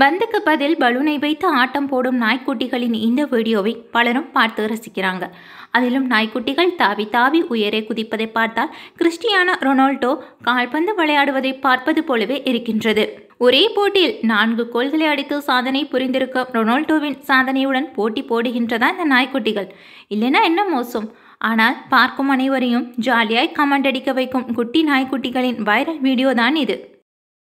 பந்துக்கு பதில் பலூனை வைத்து ஆட்டம் போடும் நாய்க்குட்டிகளின் இந்த வீடியோவை பலரும் பார்த்து ரசிக்கிறாங்க அதிலும் நாய்க்குட்டிகள் தாவி தாவி உயரே குதிப்பதை பார்த்தால் கிறிஸ்டியானோ ரொனால்டோ கால்பந்து விளையாடுவதை பார்ப்பது போலவே இருக்கின்றது ஒரே போட்டியில் நான்கு கோல்களை அடித்து சாதனை புரிந்திருக்கும் ரொனால்டோவின் சாதனையுடன் போட்டி போடுகின்றதா இந்த நாய்க்குட்டிகள் இல்லைனா என்ன மோசம் ஆனால் பார்க்கும் அனைவரையும் ஜாலியாய் கமெண்ட் அடிக்க வைக்கும் குட்டி நாய்க்குட்டிகளின் வைரல் வீடியோ தான் இது